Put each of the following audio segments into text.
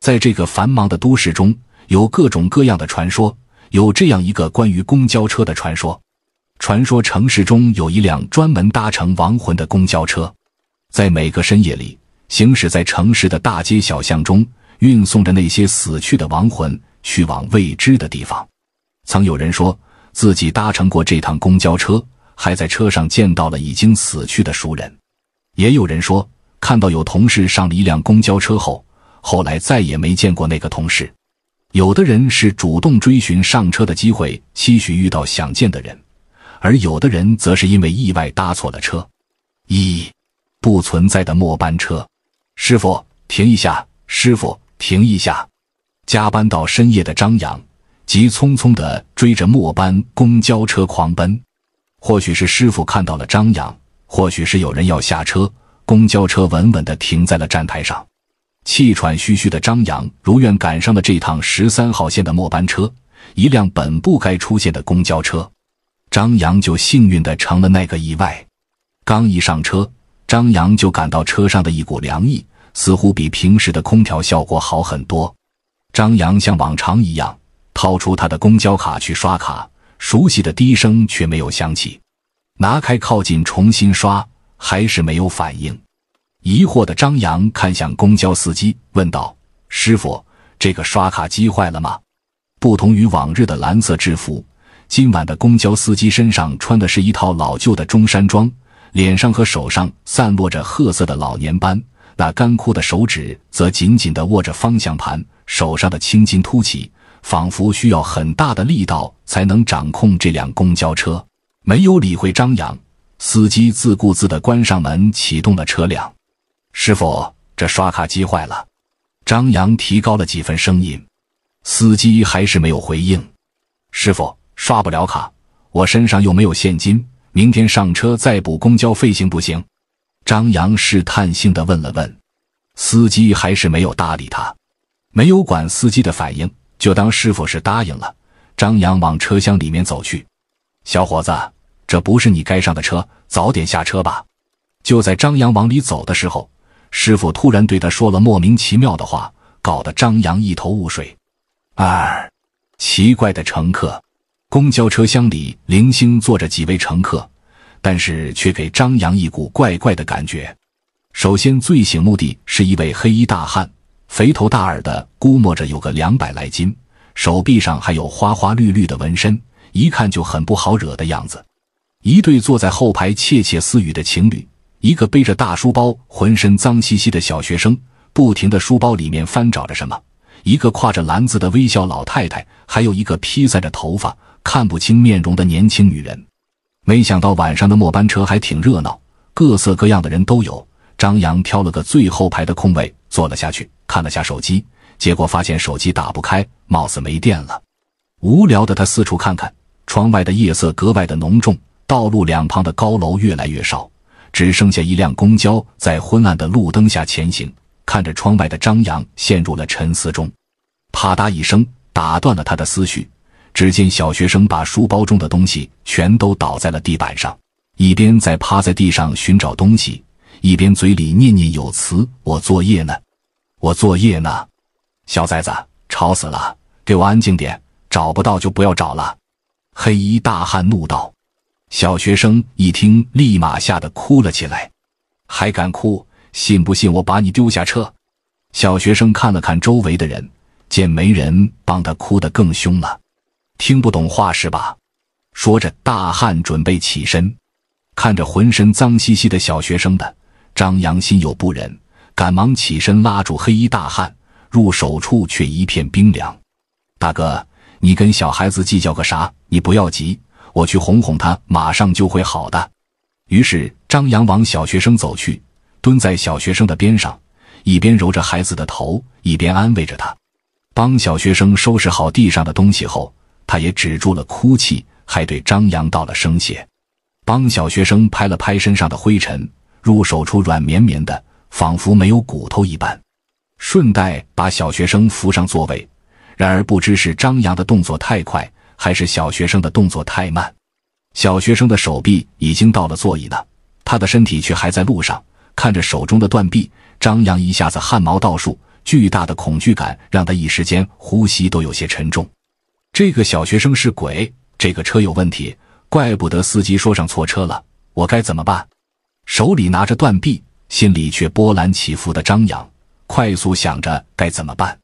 在这个繁忙的都市中，有各种各样的传说。有这样一个关于公交车的传说：传说城市中有一辆专门搭乘亡魂的公交车，在每个深夜里行驶在城市的大街小巷中，运送着那些死去的亡魂去往未知的地方。曾有人说。自己搭乘过这趟公交车，还在车上见到了已经死去的熟人。也有人说看到有同事上了一辆公交车后，后来再也没见过那个同事。有的人是主动追寻上车的机会，期许遇到想见的人，而有的人则是因为意外搭错了车。一，不存在的末班车，师傅停一下，师傅停一下。加班到深夜的张扬。急匆匆地追着末班公交车狂奔，或许是师傅看到了张扬，或许是有人要下车，公交车稳稳地停在了站台上。气喘吁吁的张扬如愿赶上了这趟十三号线的末班车。一辆本不该出现的公交车，张扬就幸运地成了那个意外。刚一上车，张扬就感到车上的一股凉意，似乎比平时的空调效果好很多。张扬像往常一样。掏出他的公交卡去刷卡，熟悉的低声却没有响起。拿开，靠近，重新刷，还是没有反应。疑惑的张扬看向公交司机，问道：“师傅，这个刷卡机坏了吗？”不同于往日的蓝色制服，今晚的公交司机身上穿的是一套老旧的中山装，脸上和手上散落着褐色的老年斑，那干枯的手指则紧紧的握着方向盘，手上的青筋凸起。仿佛需要很大的力道才能掌控这辆公交车。没有理会张扬，司机自顾自地关上门，启动了车辆。师傅，这刷卡机坏了。张扬提高了几分声音。司机还是没有回应。师傅，刷不了卡，我身上又没有现金，明天上车再补公交费行不行？张扬试探性地问了问。司机还是没有搭理他。没有管司机的反应。就当师傅是答应了，张扬往车厢里面走去。小伙子，这不是你该上的车，早点下车吧。就在张扬往里走的时候，师傅突然对他说了莫名其妙的话，搞得张扬一头雾水。二，奇怪的乘客。公交车厢里零星坐着几位乘客，但是却给张扬一股怪怪的感觉。首先最醒目的是一位黑衣大汉。肥头大耳的，估摸着有个两百来斤，手臂上还有花花绿绿的纹身，一看就很不好惹的样子。一对坐在后排窃窃私语的情侣，一个背着大书包、浑身脏兮兮的小学生，不停的书包里面翻找着什么，一个挎着篮子的微笑老太太，还有一个披散着头发、看不清面容的年轻女人。没想到晚上的末班车还挺热闹，各色各样的人都有。张扬挑了个最后排的空位坐了下去，看了下手机，结果发现手机打不开，貌似没电了。无聊的他四处看看，窗外的夜色格外的浓重，道路两旁的高楼越来越少，只剩下一辆公交在昏暗的路灯下前行。看着窗外的张扬，陷入了沉思中。啪嗒一声，打断了他的思绪。只见小学生把书包中的东西全都倒在了地板上，一边在趴在地上寻找东西。一边嘴里念念有词：“我作业呢，我作业呢，小崽子，吵死了，给我安静点，找不到就不要找了。”黑衣大汉怒道。小学生一听，立马吓得哭了起来：“还敢哭？信不信我把你丢下车？”小学生看了看周围的人，见没人帮他，哭得更凶了。“听不懂话是吧？”说着，大汉准备起身，看着浑身脏兮兮的小学生的。张扬心有不忍，赶忙起身拉住黑衣大汉，入手处却一片冰凉。大哥，你跟小孩子计较个啥？你不要急，我去哄哄他，马上就会好的。于是，张扬往小学生走去，蹲在小学生的边上，一边揉着孩子的头，一边安慰着他。帮小学生收拾好地上的东西后，他也止住了哭泣，还对张扬道了声谢。帮小学生拍了拍身上的灰尘。入手处软绵绵的，仿佛没有骨头一般。顺带把小学生扶上座位，然而不知是张扬的动作太快，还是小学生的动作太慢，小学生的手臂已经到了座椅了，他的身体却还在路上。看着手中的断臂，张扬一下子汗毛倒竖，巨大的恐惧感让他一时间呼吸都有些沉重。这个小学生是鬼？这个车有问题？怪不得司机说上错车了。我该怎么办？手里拿着断臂，心里却波澜起伏的张扬，快速想着该怎么办。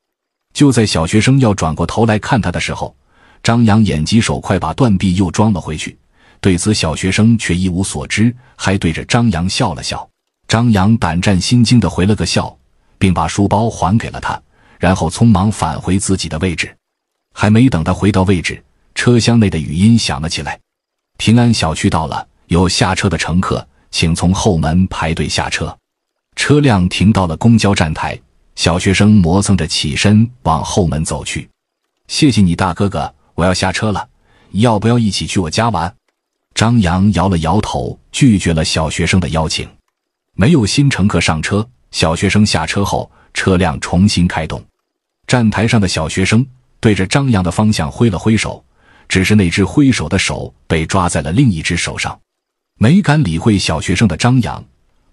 就在小学生要转过头来看他的时候，张扬眼疾手快把断臂又装了回去。对此，小学生却一无所知，还对着张扬笑了笑。张扬胆战心惊的回了个笑，并把书包还给了他，然后匆忙返回自己的位置。还没等他回到位置，车厢内的语音响了起来：“平安小区到了，有下车的乘客。”请从后门排队下车。车辆停到了公交站台，小学生磨蹭着起身往后门走去。谢谢你，大哥哥，我要下车了，要不要一起去我家玩？张扬摇了摇头，拒绝了小学生的邀请。没有新乘客上车，小学生下车后，车辆重新开动。站台上的小学生对着张扬的方向挥了挥手，只是那只挥手的手被抓在了另一只手上。没敢理会小学生的张扬，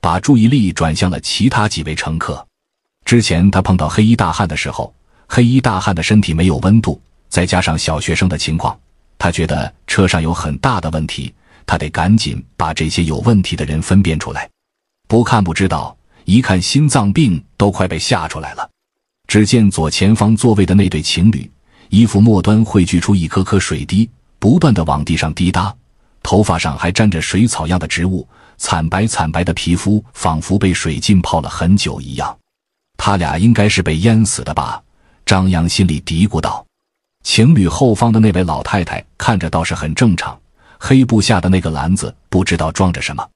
把注意力转向了其他几位乘客。之前他碰到黑衣大汉的时候，黑衣大汉的身体没有温度，再加上小学生的情况，他觉得车上有很大的问题，他得赶紧把这些有问题的人分辨出来。不看不知道，一看心脏病都快被吓出来了。只见左前方座位的那对情侣，衣服末端汇聚出一颗颗水滴，不断的往地上滴答。头发上还沾着水草样的植物，惨白惨白的皮肤仿佛被水浸泡了很久一样。他俩应该是被淹死的吧？张扬心里嘀咕道。情侣后方的那位老太太看着倒是很正常，黑布下的那个篮子不知道装着什么，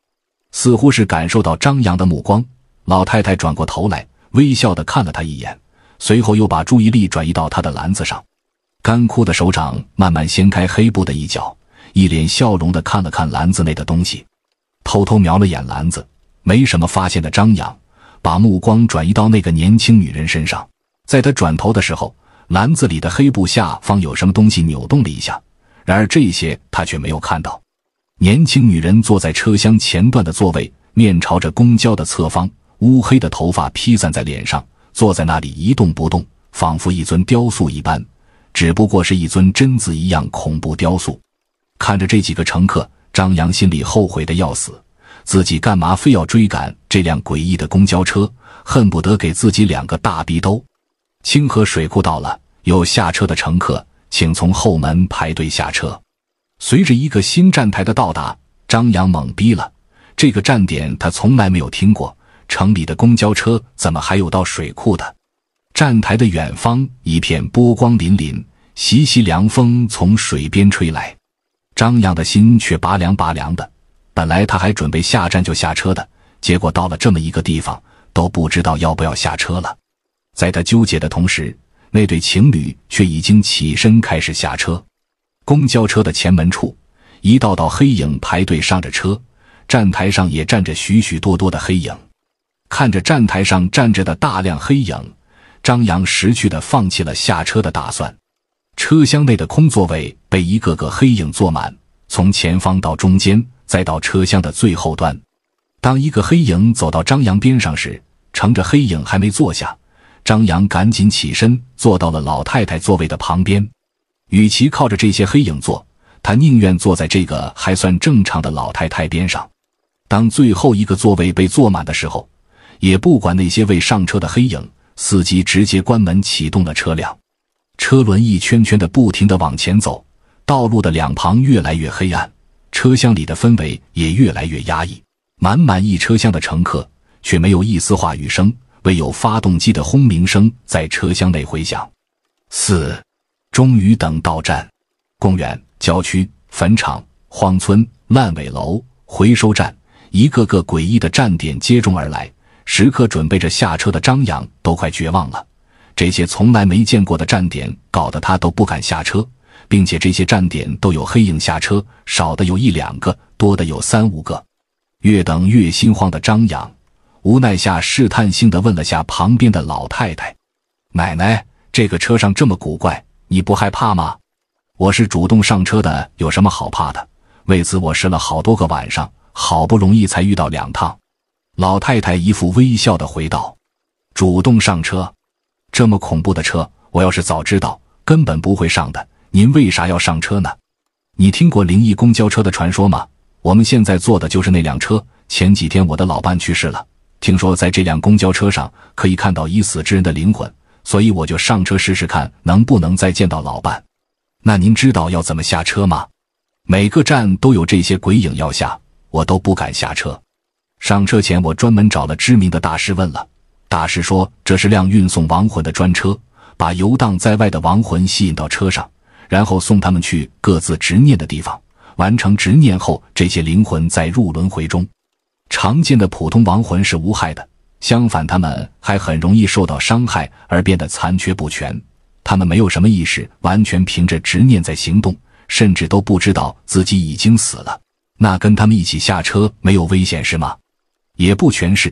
似乎是感受到张扬的目光，老太太转过头来，微笑的看了他一眼，随后又把注意力转移到他的篮子上，干枯的手掌慢慢掀开黑布的一角。一脸笑容地看了看篮子内的东西，偷偷瞄了眼篮子，没什么发现的张扬，把目光转移到那个年轻女人身上。在他转头的时候，篮子里的黑布下方有什么东西扭动了一下，然而这些他却没有看到。年轻女人坐在车厢前段的座位，面朝着公交的侧方，乌黑的头发披散在脸上，坐在那里一动不动，仿佛一尊雕塑一般，只不过是一尊贞子一样恐怖雕塑。看着这几个乘客，张扬心里后悔的要死，自己干嘛非要追赶这辆诡异的公交车？恨不得给自己两个大逼兜。清河水库到了，有下车的乘客，请从后门排队下车。随着一个新站台的到达，张扬懵逼了，这个站点他从来没有听过，城里的公交车怎么还有到水库的？站台的远方，一片波光粼粼，习习凉风从水边吹来。张扬的心却拔凉拔凉的。本来他还准备下站就下车的，结果到了这么一个地方，都不知道要不要下车了。在他纠结的同时，那对情侣却已经起身开始下车。公交车的前门处，一道道黑影排队上着车，站台上也站着许许多多的黑影。看着站台上站着的大量黑影，张扬识趣的放弃了下车的打算。车厢内的空座位被一个个黑影坐满，从前方到中间，再到车厢的最后端。当一个黑影走到张扬边上时，乘着黑影还没坐下，张扬赶紧起身坐到了老太太座位的旁边。与其靠着这些黑影坐，他宁愿坐在这个还算正常的老太太边上。当最后一个座位被坐满的时候，也不管那些未上车的黑影，司机直接关门启动了车辆。车轮一圈圈的不停的往前走，道路的两旁越来越黑暗，车厢里的氛围也越来越压抑。满满一车厢的乘客却没有一丝话语声，唯有发动机的轰鸣声在车厢内回响。四，终于等到站，公园、郊区、坟场、荒村、烂尾楼、回收站，一个个诡异的站点接踵而来，时刻准备着下车的张扬都快绝望了。这些从来没见过的站点搞得他都不敢下车，并且这些站点都有黑影下车，少的有一两个，多的有三五个。越等越心慌的张扬，无奈下试探性的问了下旁边的老太太：“奶奶，这个车上这么古怪，你不害怕吗？”“我是主动上车的，有什么好怕的？为此我试了好多个晚上，好不容易才遇到两趟。”老太太一副微笑的回道：“主动上车。”这么恐怖的车，我要是早知道，根本不会上的。您为啥要上车呢？你听过灵异公交车的传说吗？我们现在坐的就是那辆车。前几天我的老伴去世了，听说在这辆公交车上可以看到已死之人的灵魂，所以我就上车试试看能不能再见到老伴。那您知道要怎么下车吗？每个站都有这些鬼影要下，我都不敢下车。上车前我专门找了知名的大师问了。大师说：“这是辆运送亡魂的专车，把游荡在外的亡魂吸引到车上，然后送他们去各自执念的地方。完成执念后，这些灵魂再入轮回中。常见的普通亡魂是无害的，相反，他们还很容易受到伤害而变得残缺不全。他们没有什么意识，完全凭着执念在行动，甚至都不知道自己已经死了。那跟他们一起下车没有危险是吗？也不全是。”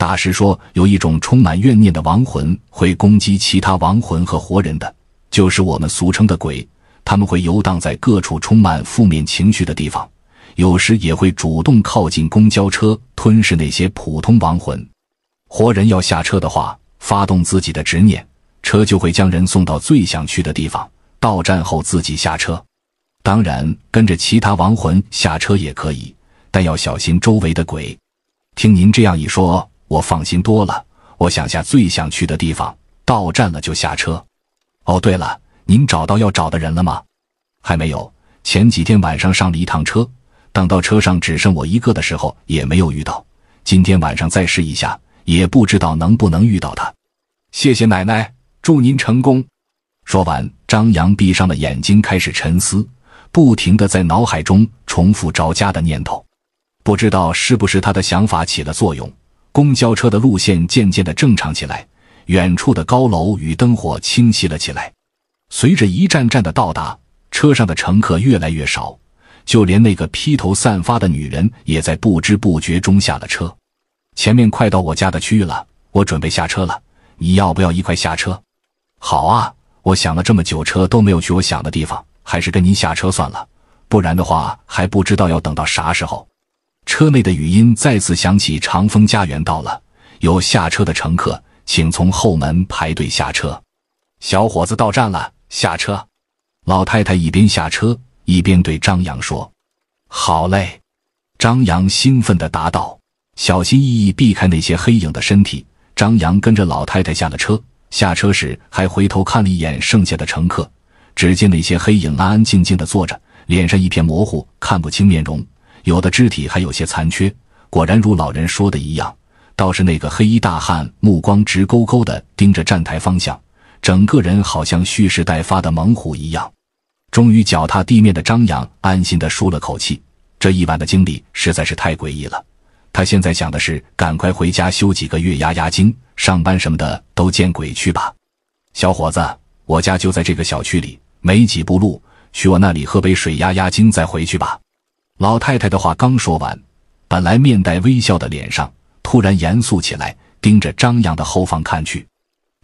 大师说，有一种充满怨念的亡魂会攻击其他亡魂和活人的，就是我们俗称的鬼。他们会游荡在各处充满负面情绪的地方，有时也会主动靠近公交车，吞噬那些普通亡魂。活人要下车的话，发动自己的执念，车就会将人送到最想去的地方。到站后自己下车，当然跟着其他亡魂下车也可以，但要小心周围的鬼。听您这样一说。我放心多了。我想下最想去的地方，到站了就下车。哦，对了，您找到要找的人了吗？还没有。前几天晚上上了一趟车，等到车上只剩我一个的时候，也没有遇到。今天晚上再试一下，也不知道能不能遇到他。谢谢奶奶，祝您成功。说完，张扬闭上了眼睛，开始沉思，不停的在脑海中重复着家的念头。不知道是不是他的想法起了作用。公交车的路线渐渐的正常起来，远处的高楼与灯火清晰了起来。随着一站站的到达，车上的乘客越来越少，就连那个披头散发的女人也在不知不觉中下了车。前面快到我家的区域了，我准备下车了。你要不要一块下车？好啊，我想了这么久，车都没有去我想的地方，还是跟您下车算了，不然的话还不知道要等到啥时候。车内的语音再次响起：“长风家园到了，有下车的乘客，请从后门排队下车。”小伙子到站了，下车。老太太一边下车一边对张扬说：“好嘞。”张扬兴奋地答道：“小心翼翼避开那些黑影的身体。”张扬跟着老太太下了车，下车时还回头看了一眼剩下的乘客。只见那些黑影安安静静的坐着，脸上一片模糊，看不清面容。有的肢体还有些残缺，果然如老人说的一样。倒是那个黑衣大汉，目光直勾勾的盯着站台方向，整个人好像蓄势待发的猛虎一样。终于脚踏地面的张扬安心的舒了口气，这一晚的经历实在是太诡异了。他现在想的是，赶快回家休几个月压压惊，上班什么的都见鬼去吧。小伙子，我家就在这个小区里，没几步路，去我那里喝杯水压压惊，再回去吧。老太太的话刚说完，本来面带微笑的脸上突然严肃起来，盯着张扬的后方看去。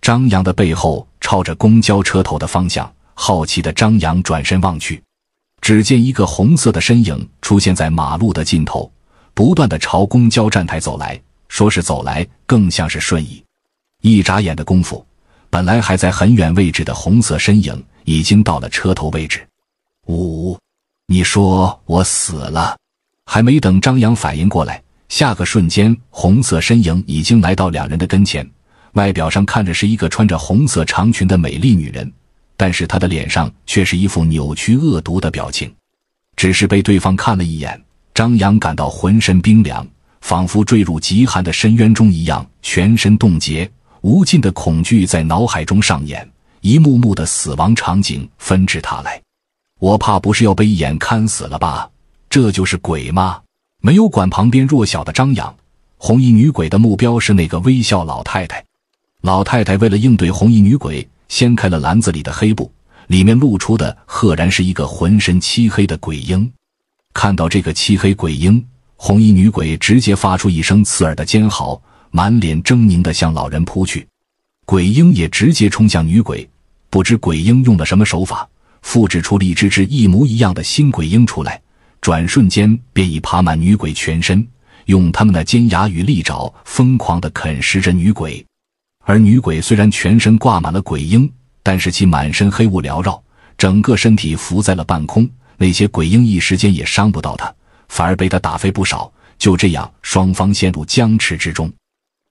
张扬的背后朝着公交车头的方向，好奇的张扬转身望去，只见一个红色的身影出现在马路的尽头，不断的朝公交站台走来。说是走来，更像是瞬移。一眨眼的功夫，本来还在很远位置的红色身影已经到了车头位置。五。你说我死了？还没等张扬反应过来，下个瞬间，红色身影已经来到两人的跟前。外表上看着是一个穿着红色长裙的美丽女人，但是她的脸上却是一副扭曲恶毒的表情。只是被对方看了一眼，张扬感到浑身冰凉，仿佛坠入极寒的深渊中一样，全身冻结。无尽的恐惧在脑海中上演，一幕幕的死亡场景纷至沓来。我怕不是要被一眼看死了吧？这就是鬼吗？没有管旁边弱小的张扬，红衣女鬼的目标是那个微笑老太太。老太太为了应对红衣女鬼，掀开了篮子里的黑布，里面露出的赫然是一个浑身漆黑的鬼婴。看到这个漆黑鬼婴，红衣女鬼直接发出一声刺耳的尖嚎，满脸狰狞的向老人扑去。鬼婴也直接冲向女鬼，不知鬼婴用了什么手法。复制出一只只一模一样的新鬼婴出来，转瞬间便已爬满女鬼全身，用他们的尖牙与利爪疯狂地啃食着女鬼。而女鬼虽然全身挂满了鬼婴，但是其满身黑雾缭绕，整个身体浮在了半空，那些鬼婴一时间也伤不到他，反而被他打飞不少。就这样，双方陷入僵持之中。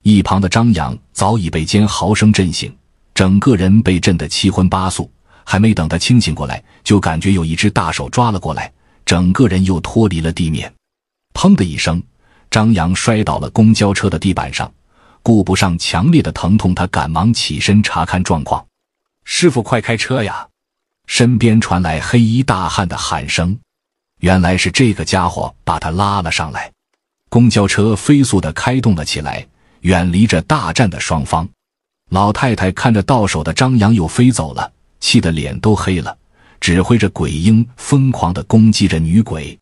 一旁的张扬早已被尖嚎声震醒，整个人被震得七荤八素。还没等他清醒过来，就感觉有一只大手抓了过来，整个人又脱离了地面。砰的一声，张扬摔倒了公交车的地板上。顾不上强烈的疼痛，他赶忙起身查看状况。“师傅，快开车呀！”身边传来黑衣大汉的喊声。原来是这个家伙把他拉了上来。公交车飞速的开动了起来，远离着大战的双方。老太太看着到手的张扬又飞走了。气得脸都黑了，指挥着鬼婴疯狂地攻击着女鬼。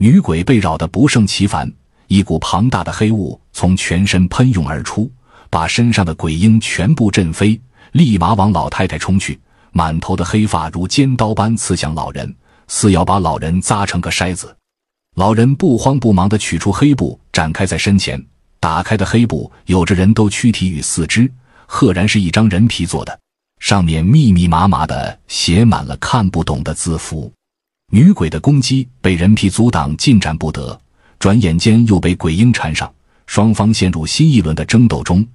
女鬼被扰得不胜其烦，一股庞大的黑雾从全身喷涌而出，把身上的鬼婴全部震飞，立马往老太太冲去。满头的黑发如尖刀般刺向老人，似要把老人扎成个筛子。老人不慌不忙地取出黑布，展开在身前。打开的黑布有着人都躯体与四肢，赫然是一张人皮做的。上面密密麻麻的写满了看不懂的字符，女鬼的攻击被人皮阻挡，进展不得。转眼间又被鬼婴缠上，双方陷入新一轮的争斗中。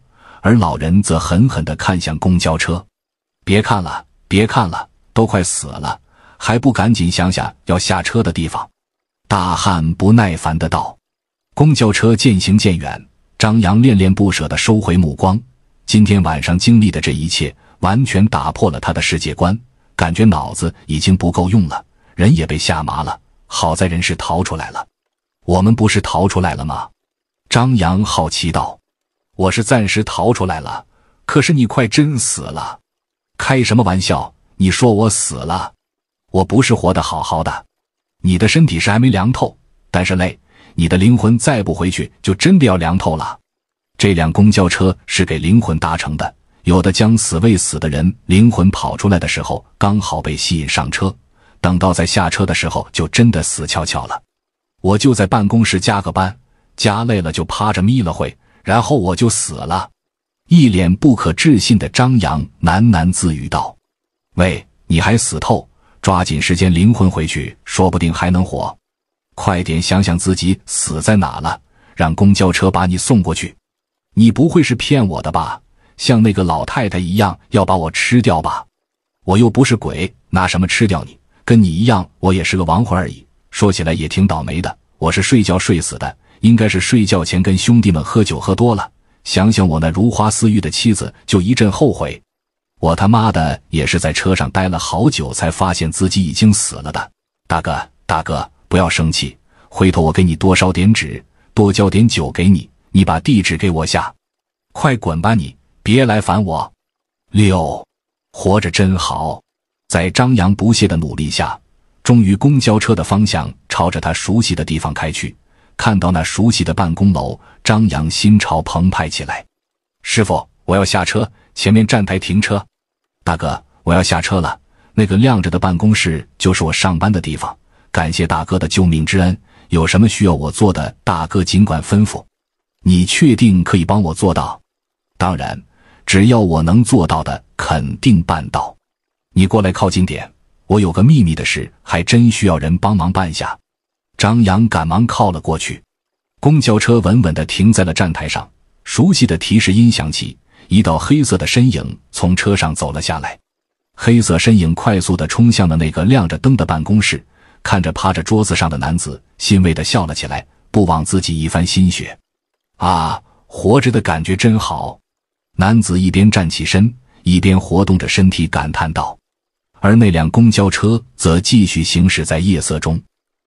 而老人则狠狠的看向公交车：“别看了，别看了，都快死了，还不赶紧想想要下车的地方？”大汉不耐烦的道。公交车渐行渐远，张扬恋恋不舍的收回目光。今天晚上经历的这一切。完全打破了他的世界观，感觉脑子已经不够用了，人也被吓麻了。好在人是逃出来了，我们不是逃出来了吗？张扬好奇道：“我是暂时逃出来了，可是你快真死了！开什么玩笑？你说我死了？我不是活得好好的？你的身体是还没凉透，但是累。你的灵魂再不回去，就真的要凉透了。这辆公交车是给灵魂搭乘的。”有的将死未死的人，灵魂跑出来的时候，刚好被吸引上车；等到在下车的时候，就真的死翘翘了。我就在办公室加个班，加累了就趴着眯了会，然后我就死了。一脸不可置信的张扬喃喃自语道：“喂，你还死透，抓紧时间灵魂回去，说不定还能活。快点想想自己死在哪了，让公交车把你送过去。你不会是骗我的吧？”像那个老太太一样要把我吃掉吧？我又不是鬼，拿什么吃掉你？跟你一样，我也是个亡魂而已。说起来也挺倒霉的，我是睡觉睡死的，应该是睡觉前跟兄弟们喝酒喝多了。想想我那如花似玉的妻子，就一阵后悔。我他妈的也是在车上待了好久，才发现自己已经死了的。大哥，大哥，不要生气，回头我给你多烧点纸，多浇点酒给你。你把地址给我下，快滚吧你！别来烦我。六，活着真好。在张扬不懈的努力下，终于公交车的方向朝着他熟悉的地方开去。看到那熟悉的办公楼，张扬心潮澎湃起来。师傅，我要下车，前面站台停车。大哥，我要下车了。那个亮着的办公室就是我上班的地方。感谢大哥的救命之恩，有什么需要我做的，大哥尽管吩咐。你确定可以帮我做到？当然。只要我能做到的，肯定办到。你过来靠近点，我有个秘密的事，还真需要人帮忙办下。张扬赶忙靠了过去。公交车稳稳的停在了站台上，熟悉的提示音响起，一道黑色的身影从车上走了下来。黑色身影快速的冲向了那个亮着灯的办公室，看着趴着桌子上的男子，欣慰的笑了起来，不枉自己一番心血啊！活着的感觉真好。男子一边站起身，一边活动着身体，感叹道：“而那辆公交车则继续行驶在夜色中。”